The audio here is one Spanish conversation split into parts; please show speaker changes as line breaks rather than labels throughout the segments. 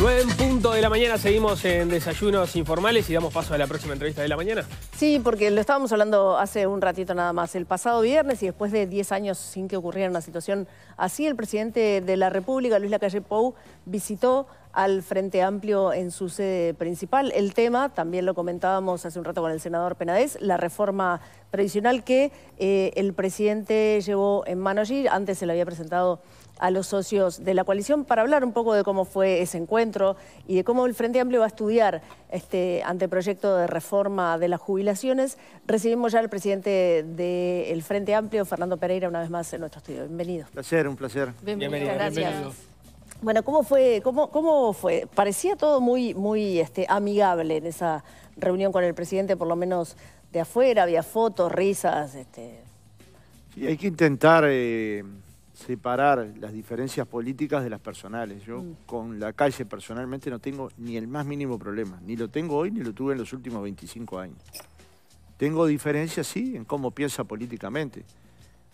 9 en punto de la mañana, seguimos en desayunos informales y damos paso a la próxima entrevista de la mañana.
Sí, porque lo estábamos hablando hace un ratito nada más, el pasado viernes y después de 10 años sin que ocurriera una situación así, el presidente de la República, Luis Lacalle Pou, visitó al Frente Amplio en su sede principal. El tema, también lo comentábamos hace un rato con el senador Penades, la reforma previsional que eh, el presidente llevó en mano allí, antes se lo había presentado a los socios de la coalición para hablar un poco de cómo fue ese encuentro y de cómo el Frente Amplio va a estudiar este anteproyecto de reforma de las jubilaciones. Recibimos ya al presidente del Frente Amplio, Fernando Pereira, una vez más en nuestro estudio. Bienvenido. Un
placer, un placer. Bienvenido. Gracias.
Bueno, ¿cómo fue? Cómo, cómo fue? Parecía todo muy, muy este, amigable en esa reunión con el presidente, por lo menos de afuera, había fotos, risas. Este...
hay que intentar eh, separar las diferencias políticas de las personales. Yo mm. con la calle personalmente no tengo ni el más mínimo problema, ni lo tengo hoy ni lo tuve en los últimos 25 años. Tengo diferencias, sí, en cómo piensa políticamente.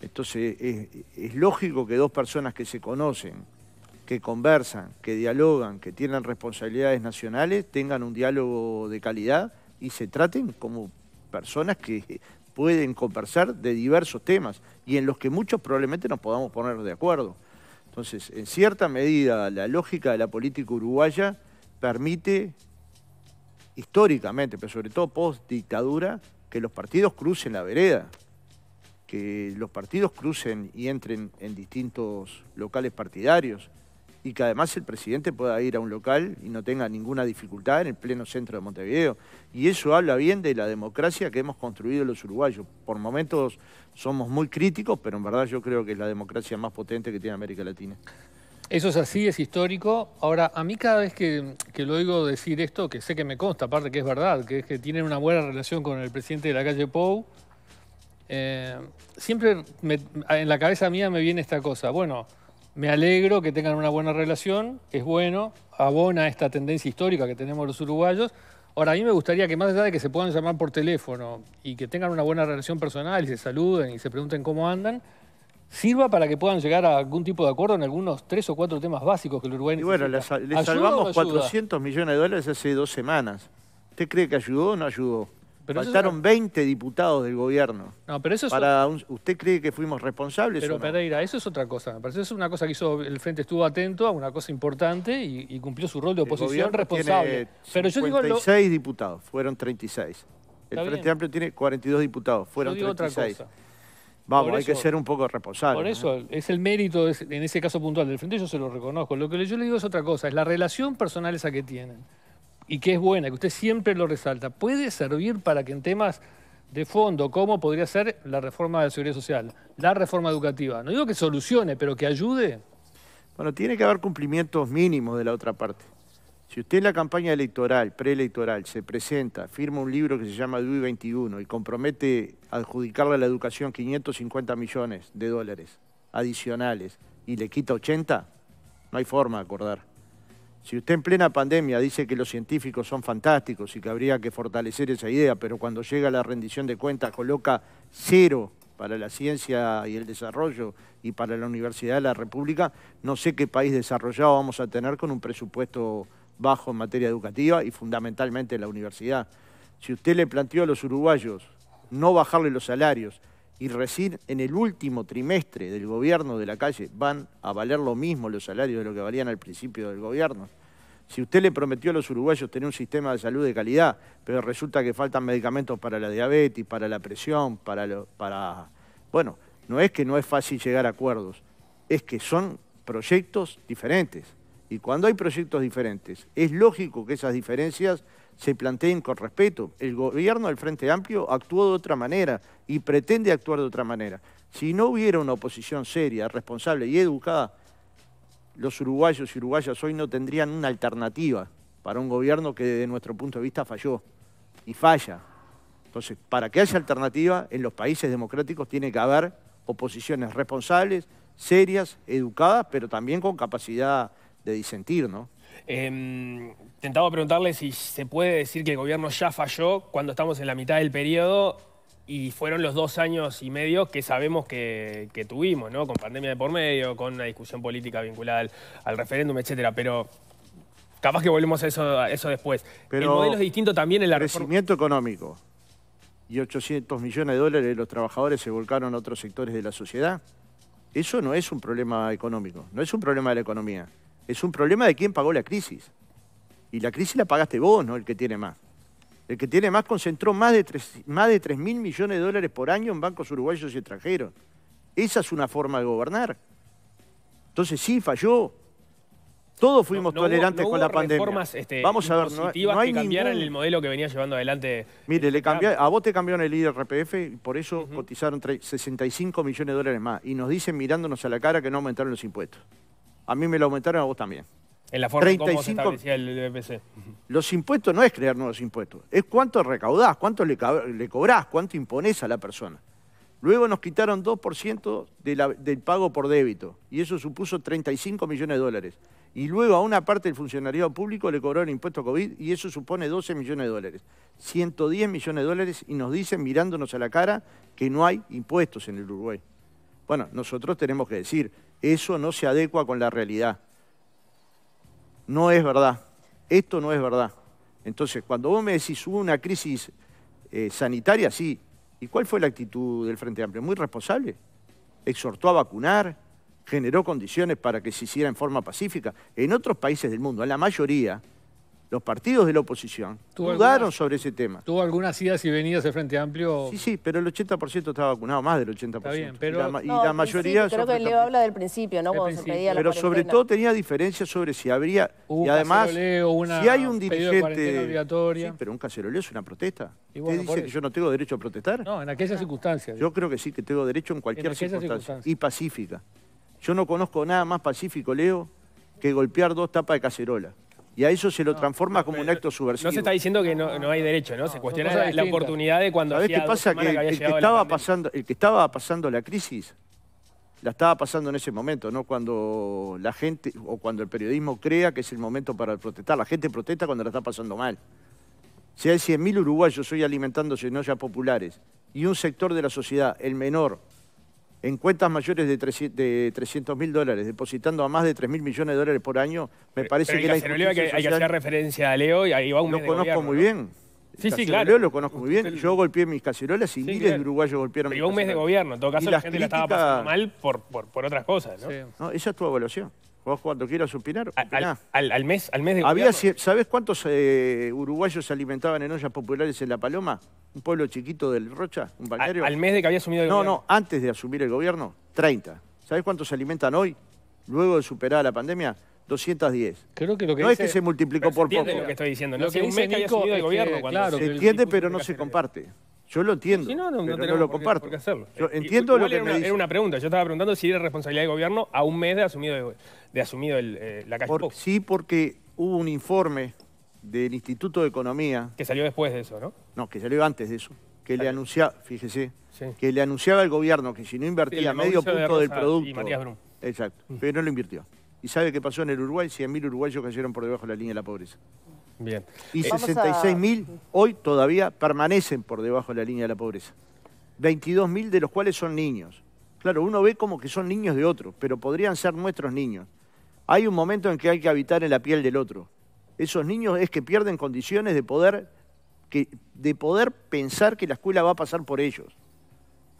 Entonces es lógico que dos personas que se conocen, que conversan, que dialogan, que tienen responsabilidades nacionales, tengan un diálogo de calidad y se traten como personas que pueden conversar de diversos temas y en los que muchos probablemente nos podamos poner de acuerdo. Entonces, en cierta medida, la lógica de la política uruguaya permite, históricamente, pero sobre todo post-dictadura, que los partidos crucen la vereda, que los partidos crucen y entren en distintos locales partidarios, y que además el presidente pueda ir a un local y no tenga ninguna dificultad en el pleno centro de Montevideo. Y eso habla bien de la democracia que hemos construido los uruguayos. Por momentos somos muy críticos, pero en verdad yo creo que es la democracia más potente que tiene América Latina.
Eso es así, es histórico. Ahora, a mí cada vez que, lo oigo decir esto, que sé que me consta, aparte que es verdad, que es que tienen una buena relación con el presidente de la calle Pou, eh, siempre en la cabeza mía me viene esta cosa. Bueno, me alegro que tengan una buena relación, es bueno, abona esta tendencia histórica que tenemos los uruguayos. Ahora, a mí me gustaría que más allá de que se puedan llamar por teléfono y que tengan una buena relación personal y se saluden y se pregunten cómo andan, sirva para que puedan llegar a algún tipo de acuerdo en algunos tres o cuatro temas básicos que el Uruguay necesita. Y bueno, les, salvamos 400
millones de dólares hace dos semanas. ¿Usted cree que ayudó o no ayudó? Faltaron 20 diputados del gobierno. pero eso ¿Usted cree que fuimos responsables Pero
Pereira, eso es otra cosa. parece eso es una cosa que hizo el Frente, estuvo atento a una cosa importante y, cumplió su rol de oposición responsable. pero yo digo
diputados, fueron 36. El Frente Amplio tiene 42 diputados, fueron 36. Vamos, hay que ser un poco responsable. Por eso,
es el mérito, en ese caso puntual del Frente, yo se lo reconozco. Lo que yo le digo es otra cosa, es la relación personal esa que tienen y que es buena, que usted siempre lo resalta, puede servir para que en temas de fondo, como podría ser la reforma de la seguridad social, la reforma educativa, no digo que solucione, pero que ayude. Bueno, tiene que haber cumplimientos
mínimos de la otra parte. Si usted en la campaña electoral, preelectoral, se presenta, firma un libro que se llama DUI 21 y compromete adjudicarle a la educación 550 millones de dólares adicionales y le quita 80, no hay forma de acordar. Si usted en plena pandemia dice que los científicos son fantásticos y que habría que fortalecer esa idea, pero cuando llega la rendición de cuentas coloca cero para la ciencia y el desarrollo y para la Universidad de la República, no sé qué país desarrollado vamos a tener con un presupuesto bajo en materia educativa y fundamentalmente la universidad. Si usted le planteó a los uruguayos no bajarle los salarios, y recién en el último trimestre del gobierno de la calle van a valer lo mismo los salarios de lo que valían al principio del gobierno. Si usted le prometió a los uruguayos tener un sistema de salud de calidad, pero resulta que faltan medicamentos para la diabetes, para la presión, para... para... Bueno, no es que no es fácil llegar a acuerdos, es que son proyectos diferentes. Y cuando hay proyectos diferentes, es lógico que esas diferencias se planteen con respeto. El gobierno del Frente Amplio actuó de otra manera y pretende actuar de otra manera. Si no hubiera una oposición seria, responsable y educada, los uruguayos y uruguayas hoy no tendrían una alternativa para un gobierno que desde nuestro punto de vista falló y falla. Entonces, para que haya alternativa, en los países democráticos tiene que haber oposiciones responsables, serias, educadas, pero también con capacidad de disentir,
¿no? Em, tentaba preguntarle si se puede decir que el gobierno ya falló cuando estamos en la mitad del periodo y fueron los dos años y medio que sabemos que, tuvimos, ¿no? Con pandemia de por medio, con una discusión política vinculada al, referéndum, etcétera. Pero capaz que volvemos a eso, eso después. el modelo es distinto también en la crecimiento
económico y 800 millones de dólares de los trabajadores se volcaron a otros sectores de la sociedad. Eso no es un problema económico, no es un problema de la economía. Es un problema de quién pagó la crisis. Y la crisis la pagaste vos, no el que tiene más. El que tiene más concentró más de 3, más de mil millones de dólares por año en bancos uruguayos y extranjeros. Esa es una forma de gobernar. Entonces sí, falló. Todos fuimos tolerantes con la pandemia. Este, Vamos a ver, no, hay que cambiaran el
modelo que venía llevando adelante.
Mire, le a vos te cambiaron el IRPF y por eso cotizaron 65 millones de dólares más. Y nos dicen mirándonos a la cara que no aumentaron los impuestos a mí me lo aumentaron, a vos también.
En la forma 35, como se el BPC.
Los impuestos no es crear nuevos impuestos, es cuánto recaudás, cuánto le, le cobrás, cuánto imponés a la persona. Luego nos quitaron 2% del pago por débito y eso supuso 35 millones de dólares. Y luego a una parte del funcionariado público le cobró el impuesto COVID y eso supone 12 millones de dólares. 110 millones de dólares y nos dicen mirándonos a la cara que no hay impuestos en el Uruguay. Bueno, nosotros tenemos que decir, eso no se adecua con la realidad. No es verdad. Esto no es verdad. Entonces, cuando vos me decís hubo una crisis eh, sanitaria, sí. ¿Y cuál fue la actitud del Frente Amplio? Muy responsable. Exhortó a vacunar, generó condiciones para que se hiciera en forma pacífica. En otros países del mundo, en la mayoría, los partidos de la oposición dudaron sobre ese tema.
Tuvo algunas idas y venidas de Frente Amplio. Sí, sí, pero el 80% estaba vacunado, más del 80%. Está bien, pero...
Y la, mayoría... Creo que Leo
habla del principio, ¿no? Cuando pedía la pero sobre
todo tenía diferencias sobre si habría... y además, si hay un dirigente... Sí, pero un caceroleo es una protesta. ¿Usted dice que yo no tengo derecho a protestar? No,
en aquellas circunstancias.
Yo creo que sí, que tengo derecho en cualquier circunstancia. Y pacífica. Yo no conozco nada más pacífico, Leo, que golpear dos tapas de cacerola y a eso se lo transforma como un acto subversivo. No se está
diciendo que no, hay derecho, ¿no? Se cuestiona la, oportunidad de cuando ¿Sabés qué pasa? Que, el, que estaba
pasando, el que estaba pasando la crisis la estaba pasando en ese momento, ¿no? Cuando la gente o cuando el periodismo crea que es el momento para protestar. La gente protesta cuando la está pasando mal. Si hay 100.000 uruguayos hoy alimentándose en ollas populares y un sector de la sociedad, el menor, en cuentas mayores de 300 mil dólares, depositando a más de 3 mil millones de dólares por año, me parece que, hay la que, hay que hacer
referencia a Leo y ahí va un Lo conozco muy bien. Sí, sí, claro. Leo lo
conozco muy bien. Yo golpeé mis cacerolas y sí, miles claro. de uruguayos golpearon pero mis Pero un mes de gobierno. En todo caso, la gente la estaba pasando mal por, por, por otras cosas, ¿no? Sí. no esa es tu evaluación. Vos cuando quieras opinar, al,
al, mes, al mes de Había,
¿Sabés cuántos eh, uruguayos se alimentaban en ollas populares en La Paloma? Un pueblo chiquito del Rocha, un balneario. Al, mes
de que había asumido el gobierno. No, no,
antes de asumir el gobierno, 30. ¿Sabés cuántos se alimentan hoy, luego de superar la pandemia? 210. Creo
que lo que no es que se multiplicó por poco. lo que estoy diciendo. No lo que, un mes que el gobierno. se entiende,
pero no se comparte. Yo lo entiendo. pero no, lo comparto. qué, yo eh, entiendo lo que me una, dice. era una pregunta.
Yo estaba preguntando si era responsabilidad del gobierno a un mes de asumido, de, de asumido el, eh, la calle Sí, porque hubo un informe del Instituto de Economía. Que salió después de eso, ¿no? No,
que salió antes de eso. Que le anunciaba, fíjese, sí. que le anunciaba al gobierno que si no invertía medio punto del producto. Y Brum. Exacto. Mm. Pero no lo invirtió. ¿Y sabe qué pasó en el Uruguay? 100.000 uruguayos cayeron por debajo de la línea de la pobreza. Y 66.000 eh, hoy todavía permanecen por debajo de la línea de la pobreza. 22.000 de los cuales son niños. Claro, uno ve como que son niños de otro, pero podrían ser nuestros niños. Hay un momento en que hay que habitar en la piel del otro. Esos niños es que pierden condiciones de poder, de poder pensar que la escuela va a pasar por ellos.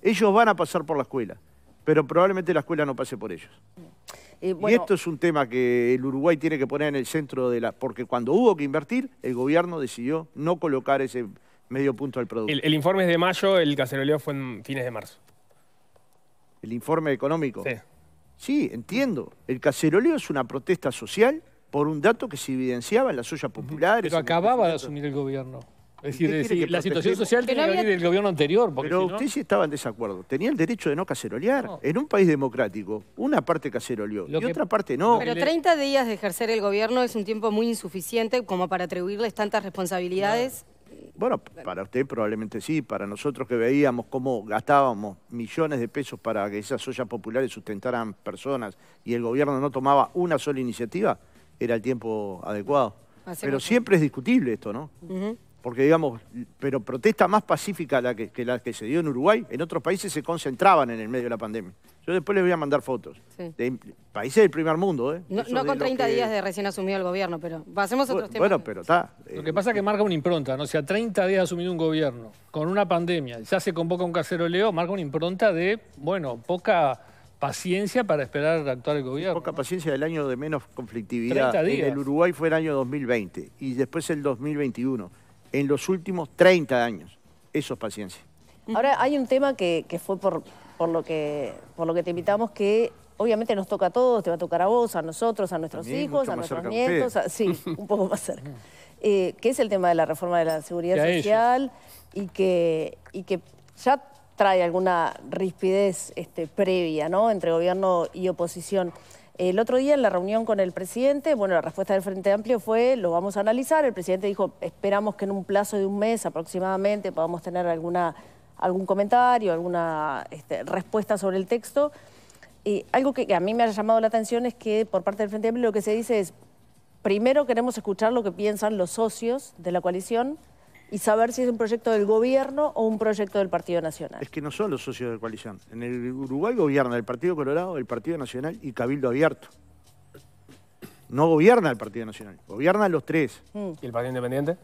Ellos van a pasar por la escuela, pero probablemente la escuela no pase por ellos.
Y esto es
un tema que el Uruguay tiene que poner en el centro de la... Porque cuando hubo que invertir, el gobierno decidió no colocar ese medio punto al producto. El,
informe es de mayo, el caceroleo fue en fines de marzo.
¿El informe económico? Sí. Sí, entiendo. El caceroleo es una protesta social por un dato que se evidenciaba en las ollas populares. Pero
acababa de asumir el gobierno. Es decir, la situación social tiene que del
gobierno anterior. Pero usted sí estaba en desacuerdo. Tenía el derecho de no cacerolear. En un país democrático, una parte caceroleó y otra parte no. Pero 30
días de ejercer el gobierno es un tiempo muy insuficiente como para atribuirles tantas responsabilidades.
Bueno, para usted probablemente sí, para nosotros que veíamos cómo gastábamos millones de pesos para que esas ollas populares sustentaran personas y el gobierno no tomaba una sola iniciativa, era el tiempo adecuado. Pero siempre es discutible esto, ¿no? porque digamos, pero protesta más pacífica la que, la que se dio en Uruguay, en otros países se concentraban en el medio de la pandemia.
Yo después les voy a mandar fotos. De países del primer mundo, ¿eh?
No, con 30 días de recién asumido el gobierno, pero pasemos a otros temas.
Bueno, pero está. Lo eh, que pasa es que marca una impronta, ¿no? O sea, 30 días asumido un gobierno con una pandemia, ya se convoca un casero Leo, marca una impronta de, bueno, poca paciencia para esperar actuar el gobierno. Poca paciencia del año de menos conflictividad. En el
Uruguay fue el año 2020 y después el 2021 en los últimos 30 años. Eso es paciencia.
Ahora hay un tema que, fue por, por, lo que, por lo que te invitamos que obviamente nos toca a todos, te va a tocar a vos, a nosotros, a nuestros hijos, a nuestros nietos, sí, un poco más cerca. Eh, que es el tema de la reforma de la seguridad social y que, y que ya trae alguna rispidez este, previa ¿no? entre gobierno y oposición. El otro día en la reunión con el presidente, bueno, la respuesta del Frente Amplio fue, lo vamos a analizar, el presidente dijo, esperamos que en un plazo de un mes aproximadamente podamos tener alguna, algún comentario, alguna este, respuesta sobre el texto. Y algo que, a mí me ha llamado la atención es que por parte del Frente Amplio lo que se dice es, primero queremos escuchar lo que piensan los socios de la coalición, y saber si es un proyecto del gobierno o un proyecto del Partido Nacional.
Es que no son los socios de coalición. En el Uruguay gobierna el Partido Colorado, el Partido Nacional y Cabildo Abierto. No gobierna el Partido Nacional, gobierna los tres. Mm. ¿Y el Partido Independiente?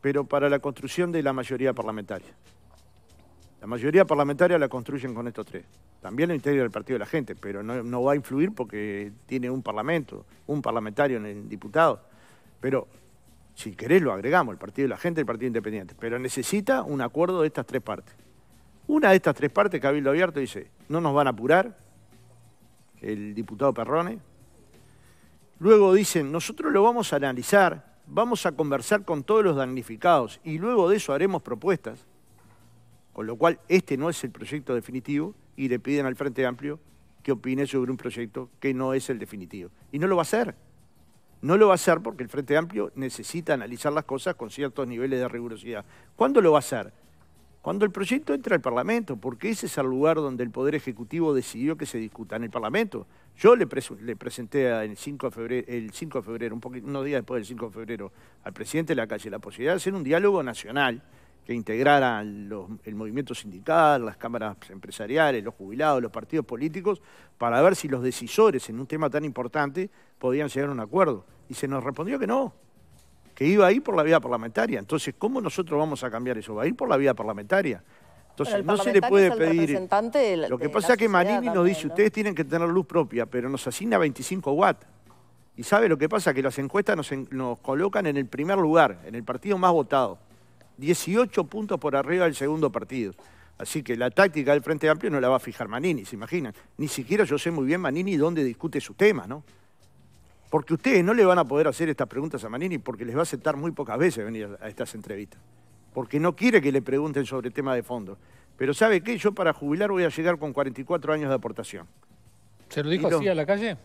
Pero para la construcción de la mayoría parlamentaria. La mayoría parlamentaria la construyen con estos tres. También el interior del Partido de la Gente, pero no, no va a influir porque tiene un parlamento, un parlamentario en el diputado. Pero si querés lo agregamos, el Partido de la Gente, el Partido Independiente, pero necesita un acuerdo de estas tres partes. Una de estas tres partes, Cabildo Abierto dice, no nos van a apurar, el diputado Perrone. Luego dicen, nosotros lo vamos a analizar, vamos a conversar con todos los damnificados y luego de eso haremos propuestas, con lo cual este no es el proyecto definitivo y le piden al Frente Amplio que opine sobre un proyecto que no es el definitivo. Y no lo va a hacer. No lo va a hacer porque el Frente Amplio necesita analizar las cosas con ciertos niveles de rigurosidad. ¿Cuándo lo va a hacer? Cuando el proyecto entra al Parlamento, porque ese es el lugar donde el Poder Ejecutivo decidió que se discuta en el Parlamento. Yo le, presenté el 5 de febrero, un unos días después del 5 de febrero, al presidente de la calle la posibilidad de hacer un diálogo nacional que integrara el movimiento sindical, las cámaras empresariales, los jubilados, los partidos políticos, para ver si los decisores en un tema tan importante podían llegar a un acuerdo. Y se nos respondió que no, que iba a ir por la vía parlamentaria. Entonces, ¿cómo nosotros vamos a cambiar eso? Va a ir por la vía parlamentaria. Entonces, no se le puede pedir...
lo que pasa es que Manini nos dice, ustedes
tienen que tener luz propia, pero nos asigna 25 watts. Y sabe lo que pasa, que las encuestas nos, nos colocan en el primer lugar, en el partido más votado. 18 puntos por arriba del segundo partido. Así que la táctica del Frente Amplio no la va a fijar Manini, se imaginan. Ni siquiera yo sé muy bien Manini dónde discute su tema, ¿no? Porque ustedes no le van a poder hacer estas preguntas a Manini porque les va a aceptar muy pocas veces venir a estas entrevistas. Porque no quiere que le pregunten sobre temas de fondo. Pero ¿sabe qué? Yo para jubilar voy a llegar con 44 años de aportación.
¿Se lo dijo así a la calle?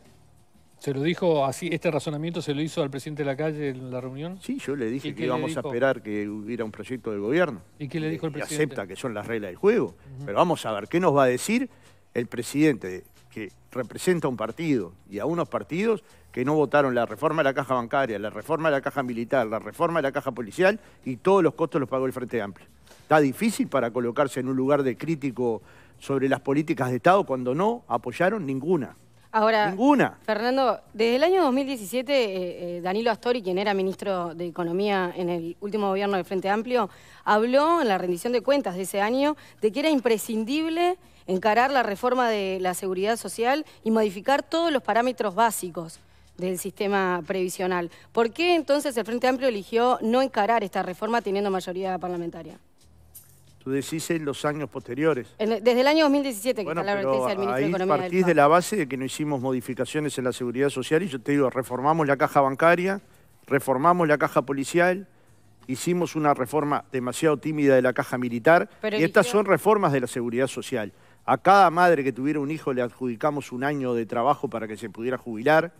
¿Se lo dijo así? ¿Este razonamiento se lo hizo al presidente de la calle en la reunión? Sí, yo le dije que íbamos a esperar
que hubiera un proyecto del gobierno. ¿Y qué le dijo el presidente? Y acepta que son las reglas del juego. Pero vamos a ver, ¿qué nos va a decir el presidente que representa un partido y a unos partidos que no votaron la reforma de la caja bancaria, la reforma de la caja militar, la reforma de la caja policial y todos los costos los pagó el Frente Amplio. Está difícil para colocarse en un lugar de crítico sobre las políticas de Estado cuando no apoyaron ninguna. Ahora, Ninguna.
Fernando, desde el año 2017, eh, eh, Danilo Astori, quien era ministro de Economía en el último gobierno del Frente Amplio, habló en la rendición de cuentas de ese año de que era imprescindible encarar la reforma de la seguridad social y modificar todos los parámetros básicos del sistema previsional. ¿Por qué entonces el Frente Amplio eligió no encarar esta reforma teniendo mayoría parlamentaria?
decís en los años posteriores.
Desde el año 2017 que está la advertencia del Ministerio de Economía. Partís
de la base de que no hicimos modificaciones en la seguridad social y yo te digo, reformamos la caja bancaria, reformamos la caja policial, hicimos una reforma demasiado tímida de la caja militar y estas son reformas de la seguridad social. A cada madre que tuviera un hijo le adjudicamos un año de trabajo para que se pudiera jubilar.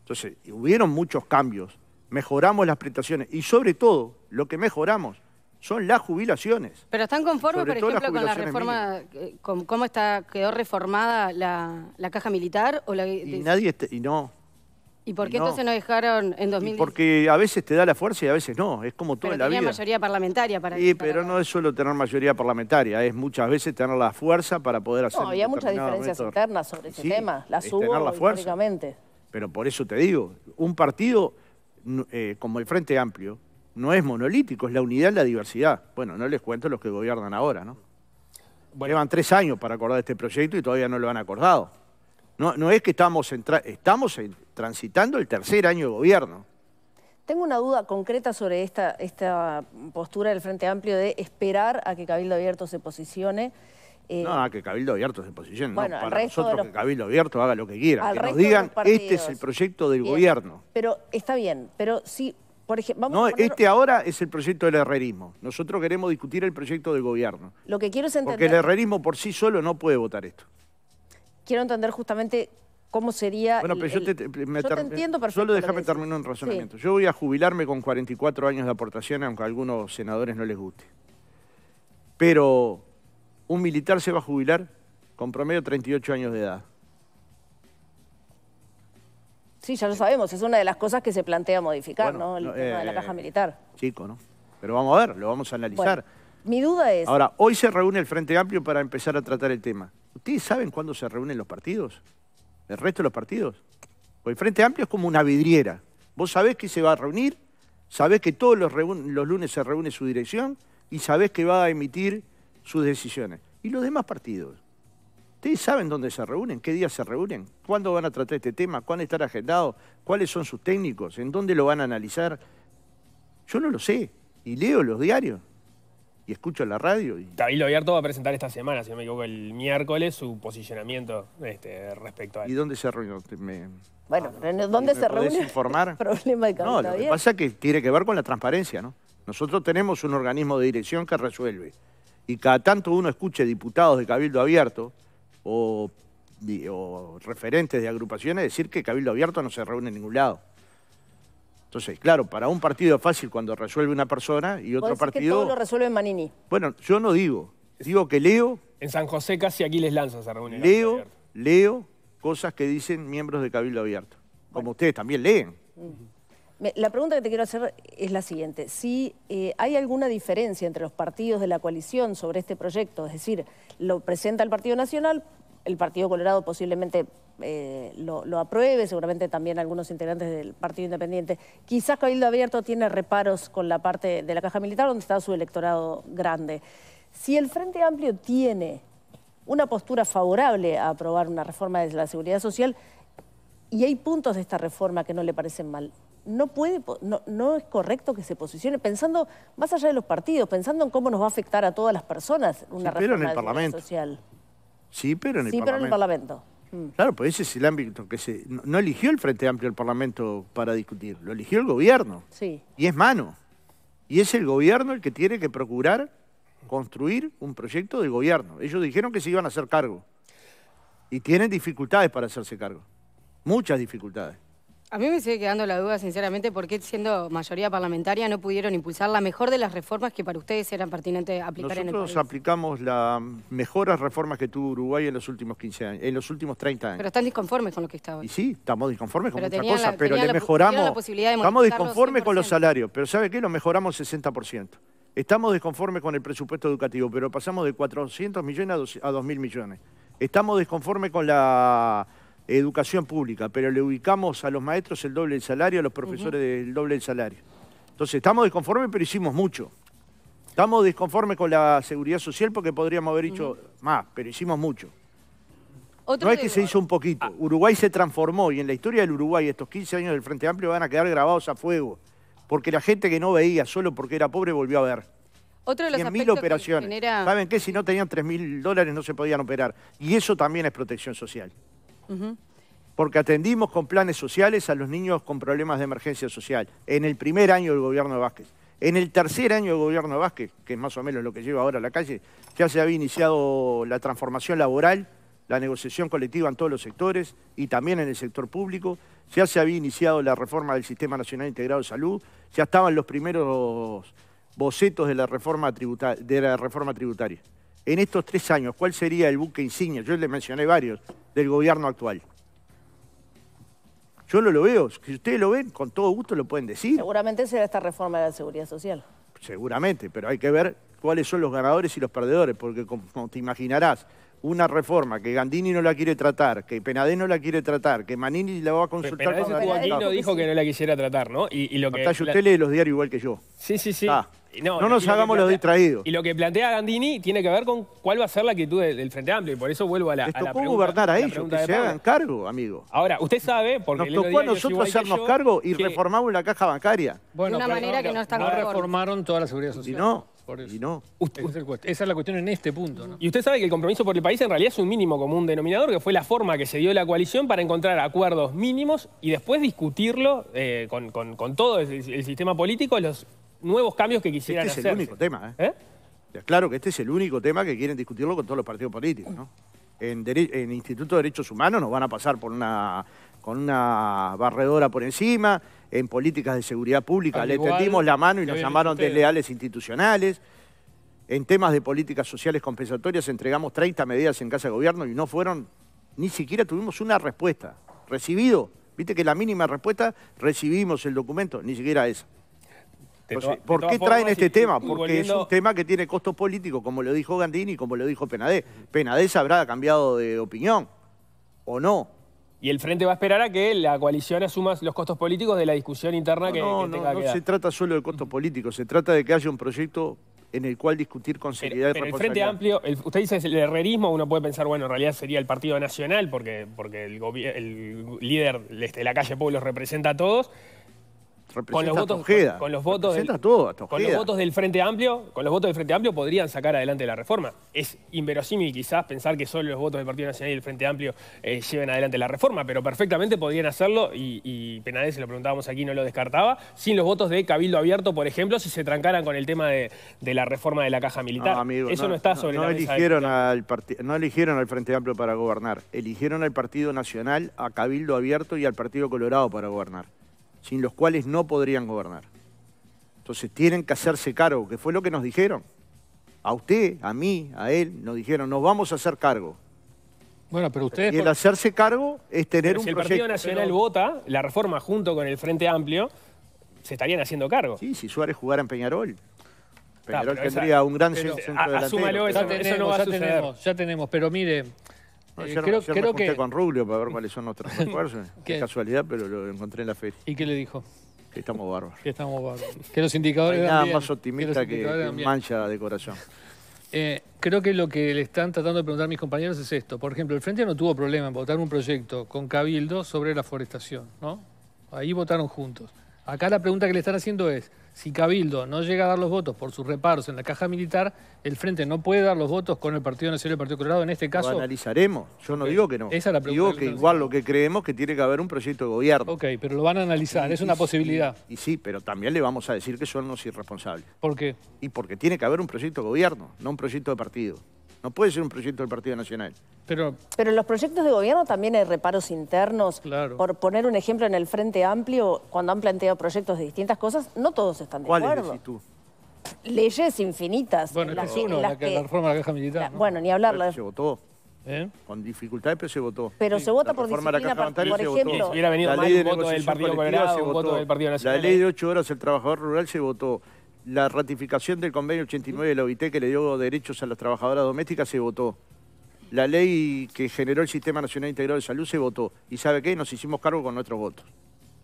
Entonces, hubieron muchos cambios. Mejoramos las prestaciones y sobre todo, lo que mejoramos son las jubilaciones.
Pero están conformes, por ejemplo, con la reforma, eh, con cómo está, quedó reformada la, caja militar o y
nadie y no.
¿Y por qué entonces no dejaron en 2010?
Porque a veces te da la fuerza y a veces no, es como toda pero tenía mayoría
parlamentaria para Sí,
pero no es solo tener mayoría parlamentaria, es muchas veces tener la fuerza para poder hacer... No, había muchas diferencias
internas sobre ese tema, las la fuerza.
Pero por eso te digo, un partido eh, como el Frente Amplio, no es monolítico, es la unidad en la diversidad. Bueno, no les cuento los que gobiernan ahora, ¿no? Bueno, llevan tres años para acordar este proyecto y todavía no lo han acordado. No, no es que estamos, estamos transitando el tercer año de gobierno.
Tengo una duda concreta sobre esta, esta postura del Frente Amplio de esperar a que Cabildo Abierto se posicione. Eh, no,
a que Cabildo Abierto se posicione. Bueno, no, para nosotros que Cabildo Abierto haga lo que quiera. que nos digan, este es el proyecto del gobierno.
Pero está bien, pero sí... Si no, este
ahora es el proyecto del herrerismo. Nosotros queremos discutir el proyecto del gobierno.
Lo que quiero entender... Porque el
herrerismo por sí solo no puede votar esto.
Quiero entender justamente cómo sería... Bueno, pero yo, te,
entiendo perfecto Solo déjame terminar un razonamiento. Yo voy a jubilarme con 44 años de aportación, aunque a algunos senadores no les guste. Pero un militar se va a jubilar con promedio 38 años de edad.
Sí, ya lo sabemos, es una de las cosas que se plantea modificar, ¿no? El tema de la eh, caja militar.
Chico, ¿no? Pero vamos a ver, lo vamos a analizar.
mi duda es... Ahora,
hoy se reúne el Frente Amplio para empezar a tratar el tema. ¿Ustedes saben cuándo se reúnen los partidos? ¿El resto de los partidos? Porque el Frente Amplio es como una vidriera. Vos sabés que se va a reunir, sabés que todos los, los lunes se reúne su dirección y sabés que va a emitir sus decisiones. ¿Y los demás partidos? ¿Ustedes saben dónde se reúnen? ¿Qué días se reúnen? ¿Cuándo van a tratar este tema? ¿Cuándo estar agendado, ¿Cuáles son sus técnicos? ¿En dónde lo van a analizar? Yo no lo sé. Y leo los diarios.
Y escucho la radio. Cabildo Abierto va a presentar esta semana, si no me equivoco, el miércoles, su posicionamiento este, respecto a ¿Y
dónde se reúnen?
Bueno, ah, ¿dónde se reúne? informar?
problema no,
lo que
pasa es que tiene que ver con la transparencia, ¿no? Nosotros tenemos un organismo de dirección que resuelve. Y cada tanto uno escuche diputados de Cabildo Abierto o, referentes de agrupaciones decir que Cabildo Abierto no se reúne en ningún lado. Entonces, claro, para un partido fácil cuando resuelve una persona y otro partido... Que todo lo resuelve Manini. Bueno, yo no digo. Digo que leo...
En San José casi aquí les lanzas
a reunión. Leo, leo cosas que dicen miembros de Cabildo Abierto. Como ustedes también leen.
La pregunta que te quiero hacer es la siguiente. Si eh, hay alguna diferencia entre los partidos de la coalición sobre este proyecto, es decir, lo presenta el Partido Nacional, el Partido Colorado posiblemente eh, lo, lo, apruebe, seguramente también algunos integrantes del Partido Independiente. Quizás Cabildo Abierto tiene reparos con la parte de la Caja Militar, donde está su electorado grande. Si el Frente Amplio tiene una postura favorable a aprobar una reforma de la seguridad social, y hay puntos de esta reforma que no le parecen mal, no, puede, no, es correcto que se posicione pensando más allá de los partidos, pensando en cómo nos va a afectar a todas las personas una en el Parlamento. social.
Sí, pero en el sí, Parlamento. Pero en el Parlamento. Mm. Claro, pues ese es el ámbito que se... No, eligió el Frente Amplio el Parlamento para discutir, lo eligió el gobierno. Sí. Y es mano. Y es el gobierno el que tiene que procurar construir un proyecto de gobierno. Ellos dijeron que se iban a hacer cargo. Y tienen dificultades para hacerse cargo. Muchas dificultades.
A mí me sigue quedando la duda, sinceramente, por qué siendo mayoría parlamentaria no pudieron impulsar la mejor de las reformas que para ustedes eran pertinentes aplicar en el país. Nosotros
aplicamos las mejores reformas que tuvo Uruguay en los últimos 15 años, en los últimos 30 años. Pero
están disconformes con lo que está
Y sí, estamos disconformes con otra cosa. pero le mejoramos. posibilidad de estamos disconformes con los salarios, pero ¿sabe qué? Lo mejoramos 60%. Estamos desconformes con el presupuesto educativo, pero pasamos de 400 millones a 2.000 millones. Estamos desconformes con la educación pública, pero le ubicamos a los maestros el doble del salario, a los profesores el doble del salario. Entonces, estamos desconformes, pero hicimos mucho. Estamos desconformes con la seguridad social porque podríamos haber hecho más, pero hicimos mucho. no es que se hizo un poquito. Ah. Uruguay se transformó y en la historia del Uruguay estos 15 años del Frente Amplio van a quedar grabados a fuego. Porque la gente que no veía solo porque era pobre volvió a ver.
Otro de los operaciones. ¿Saben
qué? Si no tenían 3.000 dólares no se podían operar. Y eso también es protección social. Porque atendimos con planes sociales a los niños con problemas de emergencia social en el primer año del gobierno de Vázquez. En el tercer año del gobierno de Vázquez, que es más o menos lo que lleva ahora a la calle, ya se había iniciado la transformación laboral, la negociación colectiva en todos los sectores y también en el sector público. Ya se había iniciado la reforma del Sistema Nacional Integrado de Salud, ya estaban los primeros bocetos de la reforma tributaria en estos tres años, ¿cuál sería el buque insignia? Yo le mencioné varios del gobierno actual. Yo no lo veo. Si ustedes lo ven, con todo gusto lo pueden decir.
Seguramente será esta reforma de la seguridad social.
Seguramente, pero hay que ver cuáles son los ganadores y los perdedores, porque como te imaginarás, una reforma que Gandini no la quiere tratar, que Penadé no la quiere tratar, que Manini la va a consultar Pero con dijo
que no la quisiera tratar, ¿no? Y, lo que, usted lee los diarios igual que yo. Sí, sí, sí. No, nos hagamos los distraídos. Y lo que plantea Gandini tiene que ver con cuál va a ser la actitud del, Frente Amplio, y por eso vuelvo a la, tocó a gobernar a ellos, que se hagan
cargo, amigo.
Ahora, usted sabe, porque... Nos tocó a nosotros hacernos
cargo y reformamos la caja bancaria.
de una manera que no está No reformaron toda la seguridad social. Y no. Y no. esa es la cuestión en este punto. Y usted sabe que el compromiso por el país en realidad es un mínimo común denominador, que fue la forma que se dio la coalición para encontrar acuerdos mínimos y después discutirlo eh, con, todo el, el sistema político, los nuevos cambios que quisieran hacer. Este es el único tema, ¿eh?
¿Eh? Claro que este es el único tema que quieren discutirlo con todos los partidos políticos, En, Instituto de Derechos Humanos nos van a pasar por una, con una barredora por encima, en políticas de seguridad pública le tendimos la mano y nos llamaron desleales institucionales. En temas de políticas sociales compensatorias entregamos 30 medidas en casa de gobierno y no fueron, ni siquiera tuvimos una respuesta. Recibido, viste que la mínima respuesta, recibimos el documento, ni siquiera esa.
Pues ¿Por qué traen este tema? Porque es un
tema que tiene costos políticos, como lo dijo Gandini y como lo dijo Penadés. Penadés habrá cambiado de opinión,
¿o no? Y el Frente va a esperar a que la coalición asuma los costos políticos de la discusión interna que, no, que, no, no, No, se
trata solo de costos políticos, se trata de que haya un proyecto en el cual discutir con seriedad pero, pero el Frente
Amplio, usted dice el herrerismo, uno puede pensar, bueno, en realidad sería el Partido Nacional, porque, porque el, el líder de la calle Pueblo representa a todos, con los votos, Con, los votos del, Frente Amplio, con los votos del Frente Amplio podrían sacar adelante la reforma. Es inverosímil quizás pensar que solo los votos del Partido Nacional y el Frente Amplio eh, lleven adelante la reforma, pero perfectamente podrían hacerlo, y, y se lo preguntábamos aquí, no lo descartaba, sin los votos de Cabildo Abierto, por ejemplo, si se trancaran con el tema de, la reforma de la caja militar. Eso no, está sobre la
No eligieron al Frente Amplio para gobernar, eligieron al Partido Nacional, a Cabildo Abierto y al Partido Colorado para gobernar sin los cuales no podrían gobernar. Entonces tienen que hacerse cargo, que fue lo que nos dijeron. A usted, a mí, a él, nos dijeron, nos vamos a hacer cargo.
Bueno,
pero ustedes... Y el hacerse
cargo es tener un si el Partido Nacional
vota la reforma junto con el Frente Amplio, se estarían haciendo cargo. Sí, si Suárez jugara en Peñarol. Peñarol tendría un gran centro delantero. eso, no va a ya
ya tenemos, pero mire ayer, eh, creo, que
con Rubio para ver cuáles son nuestros refuerzos. Es casualidad, pero lo encontré en la feria. ¿Y qué le dijo? Que estamos bárbaros.
Que estamos bárbaros. Que los indicadores. nada más optimista que, mancha de corazón. Eh, creo que lo que le están tratando de preguntar mis compañeros es esto. Por ejemplo, el Frente no tuvo problema en votar un proyecto con Cabildo sobre la forestación, ¿no? Ahí votaron juntos. Acá la pregunta que le están haciendo es, si Cabildo no llega a dar los votos por sus reparos en la caja militar, el Frente no puede dar los votos con el Partido Nacional y el Partido Colorado en este caso. Lo analizaremos, yo no eh,
digo que no. Esa es la pregunta. Digo que, igual lo que creemos que tiene que haber un proyecto de gobierno. Ok, pero lo van a analizar, es una posibilidad. Y, y, sí, pero también le vamos a decir que son los irresponsables. ¿Por qué? Y porque tiene que haber un proyecto de gobierno, no un proyecto de partido. No puede ser un proyecto del Partido Nacional.
Pero, Pero en los
proyectos de gobierno también hay reparos internos. Por poner un ejemplo, en el Frente Amplio, cuando han planteado proyectos de distintas cosas, no todos están de acuerdo. ¿Cuáles Leyes infinitas.
Bueno, esta es la, reforma de la caja militar. Bueno, ni hablarla. se votó. ¿Eh? Con dificultades, pero se votó.
Pero se vota
por disciplina, por ejemplo. Si hubiera venido voto del Partido Colorado, un voto
del Partido Nacional. La ley de ocho horas del trabajador rural se votó la ratificación del convenio 89 de la OIT que le dio derechos a las trabajadoras domésticas se votó. La ley que generó el Sistema Nacional Integrado de Salud se votó. ¿Y sabe qué? Nos hicimos cargo con nuestros votos.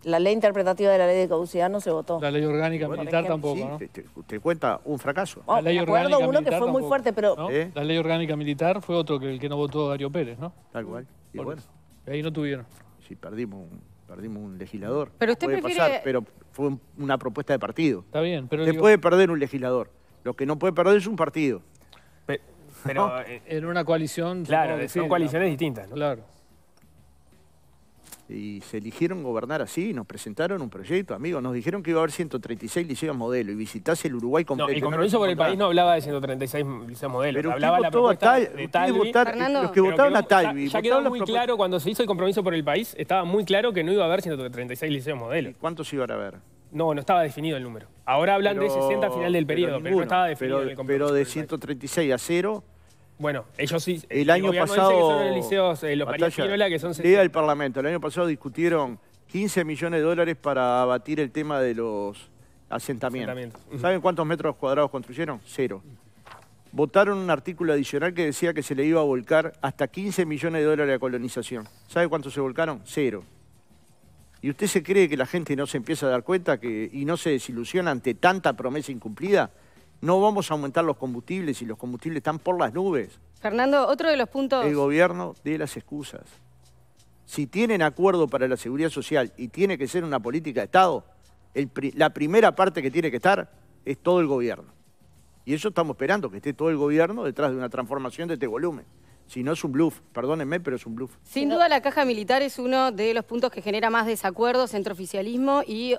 La ley interpretativa de la ley de caducidad no se votó. La ley orgánica militar tampoco,
Usted cuenta un fracaso. Oh, la ley fue muy fuerte, pero... ¿Eh? La ley orgánica militar fue otro que el que no votó Darío Pérez, ¿no? Tal cual. Y bueno. Ahí no tuvieron. Sí, perdimos un perdimos un legislador. Pero usted puede pasar, pero
fue una propuesta de partido. Está
bien, pero... Se puede
perder un legislador. Lo que no puede perder es un partido.
Pero, en una coalición... Claro, son coaliciones distintas, Claro
y se eligieron gobernar así, nos presentaron un proyecto, amigos, nos dijeron que iba a haber 136 liceos modelo y visitase el Uruguay completo. No, el compromiso por el país no
hablaba de 136 liceos modelo, hablaba la propuesta de los que votaron a Talvi. Ya, quedó muy claro, cuando se hizo el compromiso por el país, estaba muy claro que no iba a haber 136 liceos modelo. cuántos iban a haber? No, no estaba definido el número. Ahora hablan de 60 a final del periodo, pero, no estaba definido el compromiso.
Pero de 136 a cero... Bueno, ellos sí. El año pasado. Que
son eh, los que son
Parlamento. El año pasado discutieron 15 millones de dólares para abatir el tema de los asentamientos. ¿Saben cuántos metros cuadrados construyeron? Cero. Votaron un artículo adicional que decía que se le iba a volcar hasta 15 millones de dólares a colonización. ¿Sabe cuántos se volcaron? Cero. ¿Y usted se cree que la gente no se empieza a dar cuenta que, y no se desilusiona ante tanta promesa incumplida? No vamos a aumentar los combustibles y los combustibles están por las nubes.
Fernando, otro de los puntos... El
gobierno de las excusas. Si tienen acuerdo para la seguridad social y tiene que ser una política de Estado, la primera parte que tiene que estar es todo el gobierno. Y eso estamos esperando, que esté todo el gobierno detrás de una transformación de este volumen. Si no es un bluff, perdónenme, pero es un bluff.
Sin duda la caja militar es uno de los puntos que genera más desacuerdos entre oficialismo y,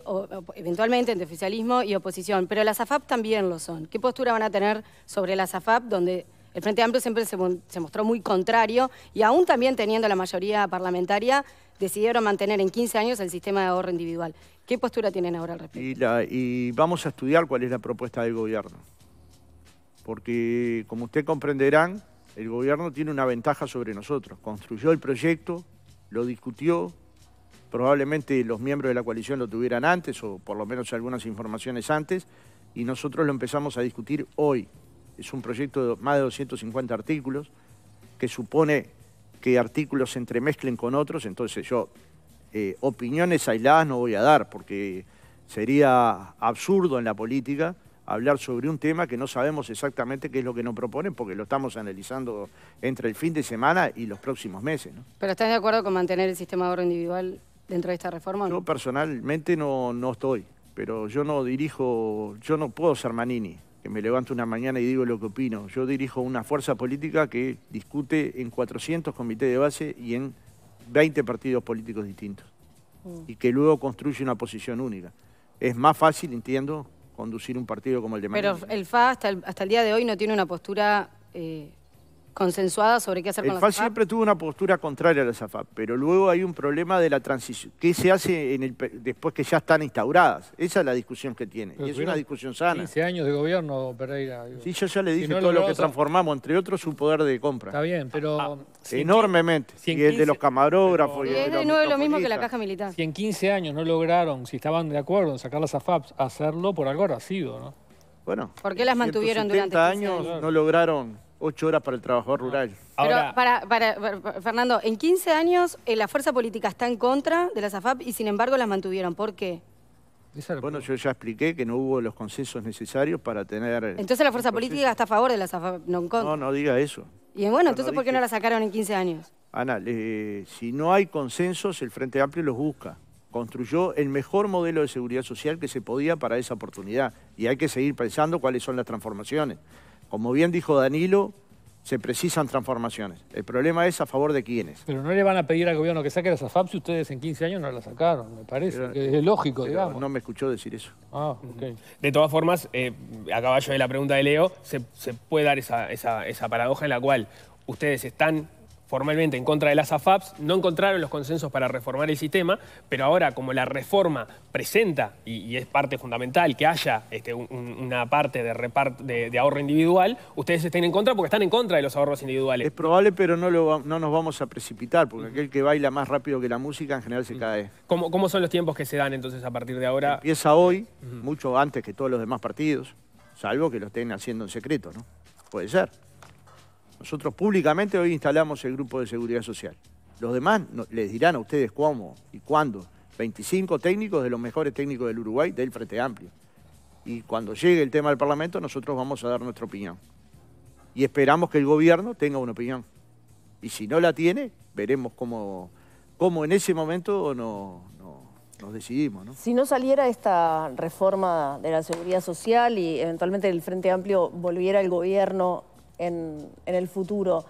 eventualmente, entre oficialismo y oposición. Pero las AFAP también lo son. ¿Qué postura van a tener sobre las AFAP, donde el Frente Amplio siempre se, mostró muy contrario y aún también teniendo la mayoría parlamentaria, decidieron mantener en 15 años el sistema de ahorro individual. ¿Qué postura tienen ahora al
respecto? y, y vamos a estudiar cuál es la propuesta del gobierno. Porque, como usted comprenderán, el gobierno tiene una ventaja sobre nosotros. Construyó el proyecto, lo discutió, probablemente los miembros de la coalición lo tuvieran antes o por lo menos algunas informaciones antes, y nosotros lo empezamos a discutir hoy. Es un proyecto de más de 250 artículos que supone que artículos se entremezclen con otros, entonces yo eh, opiniones aisladas no voy a dar porque sería absurdo en la política hablar sobre un tema que no sabemos exactamente qué es lo que nos proponen porque lo estamos analizando entre el fin de semana y los próximos meses.
¿Pero estás de acuerdo con mantener el sistema de ahorro individual dentro de esta reforma? ¿no?
Yo personalmente no, no estoy, pero yo no dirijo, yo no puedo ser Manini, que me levanto una mañana y digo lo que opino. Yo dirijo una fuerza política que discute en 400 comités de base y en 20 partidos políticos distintos mm. y que luego construye una posición única. Es más fácil, entiendo, conducir un partido como el de México. Pero
el FA hasta el, día de hoy no tiene una postura eh, consensuada sobre qué hacer el con El FAL siempre
tuvo una postura contraria a la SAFAP, pero luego hay un problema de la transición. ¿Qué se hace en el, después que ya están instauradas? Esa es la discusión que tiene. y es una discusión sana.
15 años de gobierno, Pereira. Sí, yo ya le dije todo lo, que
transformamos, entre otros su poder de compra. Está
bien, pero... Ah, ah, enormemente.
y el de los camarógrafos. y,
es
de nuevo lo mismo que la caja militar. Si en 15 años no lograron, si estaban de acuerdo en sacar las SAFs hacerlo por algo ha sido, ¿no? Bueno. ¿Por qué las mantuvieron durante 15
años? años no
lograron ocho horas para el trabajador rural. Ah.
para, Fernando, en 15 años eh, la fuerza política está en contra de las AFAP y sin embargo las mantuvieron. ¿Por qué?
Bueno, yo ya expliqué que no hubo los consensos necesarios para tener... Entonces la fuerza política
está a favor de las AFAP, no en contra. No,
no diga eso.
Y bueno, entonces ¿por qué no la sacaron en 15 años?
Ana, si no hay consensos, el Frente Amplio los busca. Construyó el mejor modelo de seguridad social que se podía para esa oportunidad. Y hay que seguir pensando cuáles son las transformaciones. Como bien dijo Danilo, se precisan transformaciones. El problema es a favor de quiénes.
Pero no le van a pedir al gobierno que saque las AFAP si ustedes en 15 años no las sacaron, me parece. es lógico, digamos. No me escuchó decir eso. Ah,
de todas formas, eh, a caballo de la pregunta de Leo, se, puede dar esa paradoja en la cual ustedes están formalmente en contra de las AFAPs, no encontraron los consensos para reformar el sistema, pero ahora como la reforma presenta, y, es parte fundamental que haya este, una parte de, de, ahorro individual, ustedes estén en contra porque están en contra de los ahorros individuales. Es probable, pero no, lo, no nos vamos a precipitar,
porque aquel que baila más rápido que la música en general se mm. cae.
¿Cómo, son los tiempos que se dan entonces a partir de
ahora? Empieza hoy, mucho antes que todos los demás partidos, salvo que lo estén haciendo en secreto, ¿no? Puede ser. Nosotros públicamente hoy instalamos el grupo de seguridad social. Los demás les dirán a ustedes cómo y cuándo. 25 técnicos de los mejores técnicos del Uruguay del Frente Amplio. Y cuando llegue el tema al Parlamento, nosotros vamos a dar nuestra opinión. Y esperamos que el gobierno tenga una opinión. Y si no la tiene, veremos cómo, cómo en ese momento nos decidimos.
Si no saliera esta reforma de la seguridad social y eventualmente el Frente Amplio volviera al gobierno en, el futuro.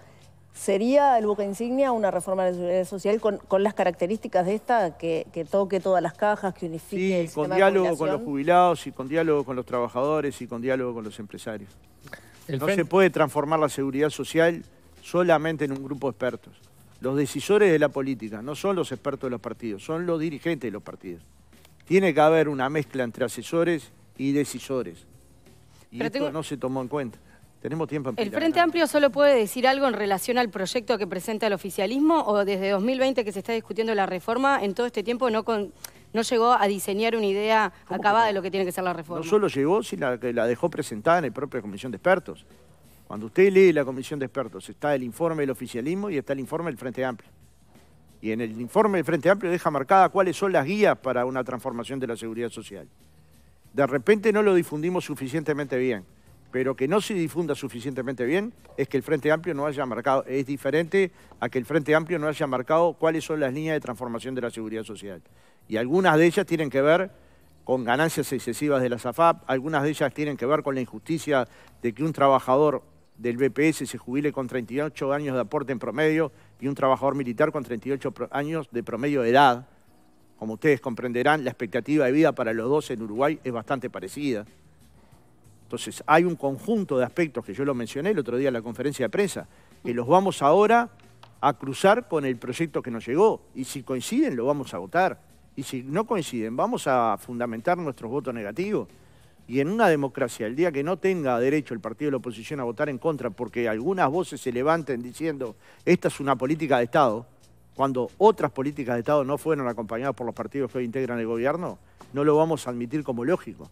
¿Sería el buque insignia una reforma de la seguridad social con, las características de esta, que, toque todas las cajas, que unifique sí, el con diálogo con los
jubilados y con diálogo con los trabajadores y con diálogo con los empresarios. no se puede transformar la seguridad social solamente en un grupo de expertos. Los decisores de la política no son los expertos de los partidos, son los dirigentes de los partidos. Tiene que haber una mezcla entre asesores y decisores. Y esto no se tomó en cuenta. Tenemos tiempo. ¿El Frente
Amplio solo puede decir algo en relación al proyecto que presenta el oficialismo o desde 2020 que se está discutiendo la reforma, en todo este tiempo no, llegó a diseñar una idea acabada de lo que tiene que ser la reforma? No solo
llegó, sino que la dejó presentada en el propia Comisión de Expertos. Cuando usted lee la Comisión de Expertos, está el informe del oficialismo y está el informe del Frente Amplio. Y en el informe del Frente Amplio deja marcada cuáles son las guías para una transformación de la seguridad social. De repente no lo difundimos suficientemente bien pero que no se difunda suficientemente bien, es que el Frente Amplio no haya marcado, es diferente a que el Frente Amplio no haya marcado cuáles son las líneas de transformación de la seguridad social. Y algunas de ellas tienen que ver con ganancias excesivas de la SAFAP, algunas de ellas tienen que ver con la injusticia de que un trabajador del BPS se jubile con 38 años de aporte en promedio y un trabajador militar con 38 años de promedio de edad. Como ustedes comprenderán, la expectativa de vida para los dos en Uruguay es bastante parecida. Entonces, hay un conjunto de aspectos que yo lo mencioné el otro día en la conferencia de prensa, que los vamos ahora a cruzar con el proyecto que nos llegó. Y si coinciden, lo vamos a votar. Y si no coinciden, vamos a fundamentar nuestros votos negativos. Y en una democracia, el día que no tenga derecho el partido de la oposición a votar en contra porque algunas voces se levanten diciendo esta es una política de Estado, cuando otras políticas de Estado no fueron acompañadas por los partidos que hoy integran el gobierno, no lo vamos a admitir como lógico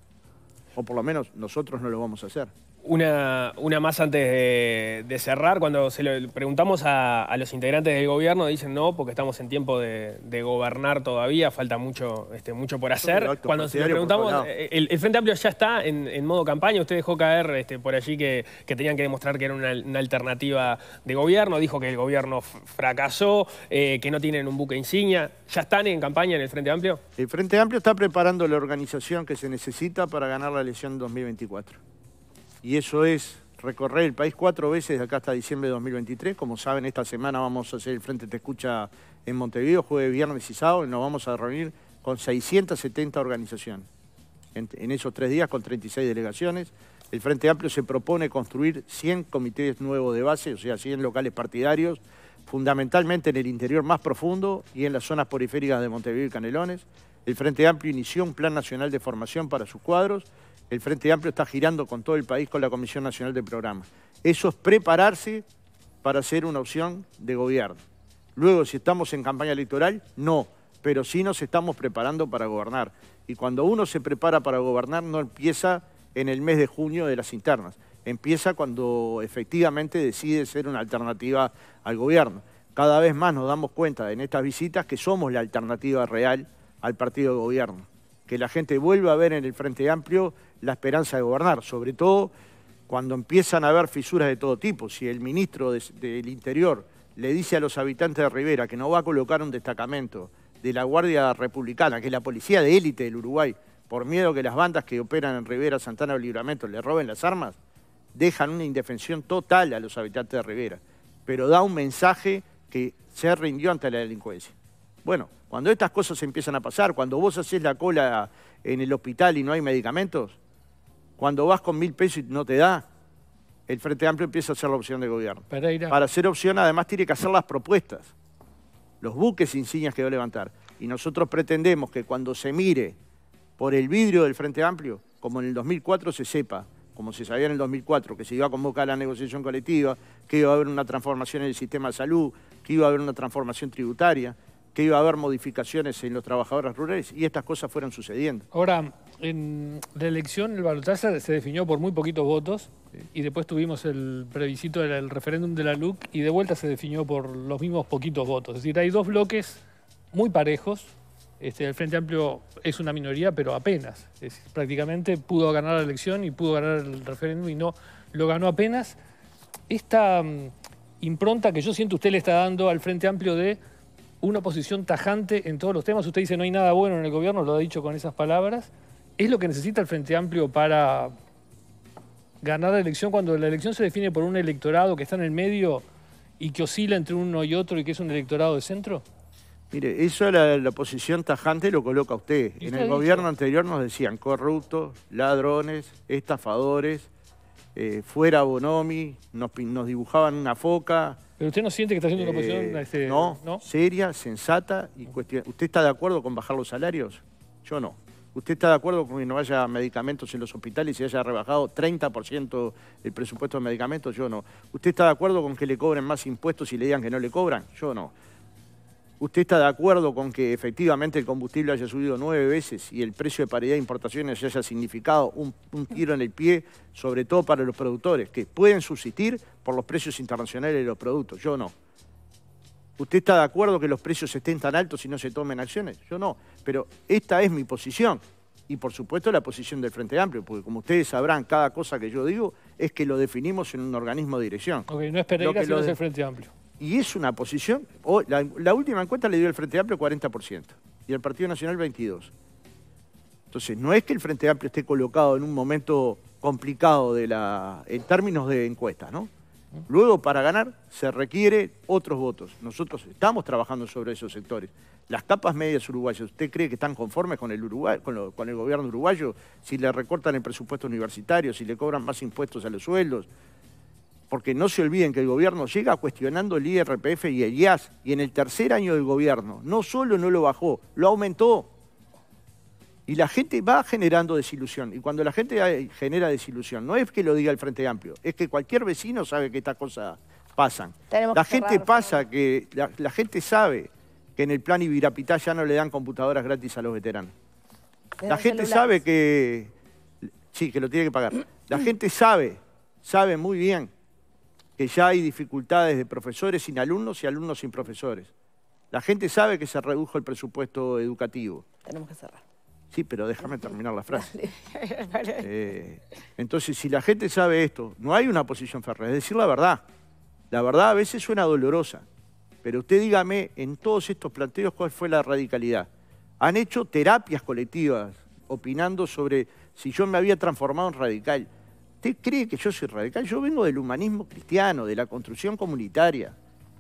o por lo menos nosotros no lo vamos a hacer.
Una, una, más antes de, cerrar, cuando se le preguntamos a, los integrantes del gobierno, dicen no, porque estamos en tiempo de, gobernar todavía, falta mucho, este, mucho por hacer. Cuando se lo preguntamos, eh, el, Frente Amplio ya está en, modo campaña, usted dejó caer este, por allí que, tenían que demostrar que era una, alternativa de gobierno, dijo que el gobierno fracasó, eh, que no tienen un buque insignia. ¿Ya están en campaña en el Frente Amplio? El Frente Amplio está preparando la
organización que se necesita para ganar la elección 2024 y eso es recorrer el país cuatro veces de acá hasta diciembre de 2023. Como saben, esta semana vamos a hacer el Frente Te Escucha en Montevideo, jueves, viernes y sábado, y nos vamos a reunir con 670 organizaciones. En, esos tres días, con 36 delegaciones. El Frente Amplio se propone construir 100 comités nuevos de base, o sea, 100 locales partidarios, fundamentalmente en el interior más profundo y en las zonas periféricas de Montevideo y Canelones. El Frente Amplio inició un plan nacional de formación para sus cuadros el Frente Amplio está girando con todo el país con la Comisión Nacional de Programas. Eso es prepararse para ser una opción de gobierno. Luego, si estamos en campaña electoral, no, pero sí nos estamos preparando para gobernar. Y cuando uno se prepara para gobernar, no empieza en el mes de junio de las internas. Empieza cuando efectivamente decide ser una alternativa al gobierno. Cada vez más nos damos cuenta en estas visitas que somos la alternativa real al partido de gobierno que la gente vuelva a ver en el Frente Amplio la esperanza de gobernar, sobre todo cuando empiezan a haber fisuras de todo tipo. Si el ministro del Interior le dice a los habitantes de Rivera que no va a colocar un destacamento de la Guardia Republicana, que es la policía de élite del Uruguay, por miedo que las bandas que operan en Rivera, Santana o Libramento le roben las armas, dejan una indefensión total a los habitantes de Rivera. Pero da un mensaje que se rindió ante la delincuencia. Bueno, cuando estas cosas empiezan a pasar, cuando vos haces la cola en el hospital y no hay medicamentos, cuando vas con mil pesos y no te da, el Frente Amplio empieza a ser la opción de gobierno. Para ser opción, además, tiene que hacer las propuestas, los buques insignias que va a levantar. Y nosotros pretendemos que cuando se mire por el vidrio del Frente Amplio, como en el 2004 se sepa, como se sabía en el 2004, que se iba a convocar la negociación colectiva, que iba a haber una transformación en el sistema de salud, que iba a haber una transformación tributaria, que iba a haber modificaciones en los trabajadores rurales y estas cosas fueron sucediendo.
Ahora, en la elección el balotaje se definió por muy poquitos votos y después tuvimos el previsito del referéndum de la LUC y de vuelta se definió por los mismos poquitos votos. Es decir, hay dos bloques muy parejos. Este, el Frente Amplio es una minoría, pero apenas. Es, prácticamente pudo ganar la elección y pudo ganar el referéndum y no lo ganó apenas. Esta mm, impronta que yo siento usted le está dando al Frente Amplio de una posición tajante en todos los temas. Usted dice no hay nada bueno en el gobierno, lo ha dicho con esas palabras. ¿Es lo que necesita el Frente Amplio para ganar la elección cuando la elección se define por un electorado que está en el medio y que oscila entre uno y otro y que es un electorado de centro?
Mire, eso la, la posición tajante lo coloca usted. en el gobierno anterior nos decían corruptos, ladrones, estafadores, eh, fuera Bonomi, nos dibujaban una foca,
¿Pero usted no siente que está haciendo una eh, posición este
seria, sensata y cuestión. ¿Usted está de acuerdo con bajar los salarios? Yo no. ¿Usted está de acuerdo con que no haya medicamentos en los hospitales y se haya rebajado 30% el presupuesto de medicamentos? Yo no. ¿Usted está de acuerdo con que le cobren más impuestos y le digan que no le cobran? Yo no. ¿Usted está de acuerdo con que efectivamente el combustible haya subido nueve veces y el precio de paridad de importaciones haya significado un, tiro en el pie, sobre todo para los productores, que pueden subsistir por los precios internacionales de los productos? Yo no. ¿Usted está de acuerdo que los precios estén tan altos y no se tomen acciones? Yo no. Pero esta es mi posición. Y por supuesto la posición del Frente Amplio, porque como ustedes sabrán, cada cosa que yo digo es que lo definimos en un organismo de dirección.
Ok, no es que sino es el Frente Amplio.
Y es una posición, la, última encuesta le dio el Frente Amplio 40% y el Partido Nacional 22%. Entonces, no es que el Frente Amplio esté colocado en un momento complicado de la, en términos de encuesta, ¿no? Luego, para ganar, se requiere otros votos. Nosotros estamos trabajando sobre esos sectores. Las capas medias uruguayas, ¿usted cree que están conformes con el, Uruguay, con el gobierno uruguayo si le recortan el presupuesto universitario, si le cobran más impuestos a los sueldos, porque no se olviden que el gobierno llega cuestionando el IRPF y el IAS, y en el tercer año del gobierno no solo no lo bajó, lo aumentó. Y la gente va generando desilusión. Y cuando la gente genera desilusión, no es que lo diga el Frente Amplio, es que cualquier vecino sabe que estas cosas pasan. la gente pasa, que la, gente sabe que en el plan Ibirapitá ya no le dan computadoras gratis a los veteranos. La gente sabe que... Sí, que lo tiene que pagar. La gente sabe, sabe muy bien que ya hay dificultades de profesores sin alumnos y alumnos sin profesores. La gente sabe que se redujo el presupuesto educativo. Tenemos que cerrar. Sí, pero déjame terminar la frase. Eh, entonces, si la gente sabe esto, no hay una posición férrea, es decir la verdad. La verdad a veces suena dolorosa, pero usted dígame en todos estos planteos cuál fue la radicalidad. Han hecho terapias colectivas opinando sobre si yo me había transformado en radical. ¿Usted cree que yo soy radical? Yo vengo del humanismo cristiano, de la construcción comunitaria.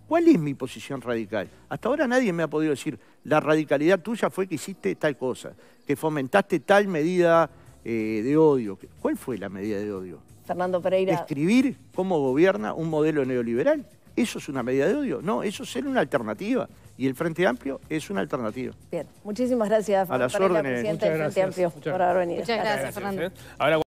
¿Cuál es mi posición radical? Hasta ahora nadie me ha podido decir, la radicalidad tuya fue que hiciste tal cosa, que fomentaste tal medida eh, de odio. ¿Cuál fue la medida de odio?
Fernando Pereira.
Escribir cómo gobierna un modelo neoliberal. ¿Eso es una medida de odio? No, eso es ser una alternativa. Y el Frente Amplio es una alternativa.
Bien, muchísimas gracias, Fernando. A las órdenes. del Frente Amplio, por haber venido. Muchas gracias,
Fernando.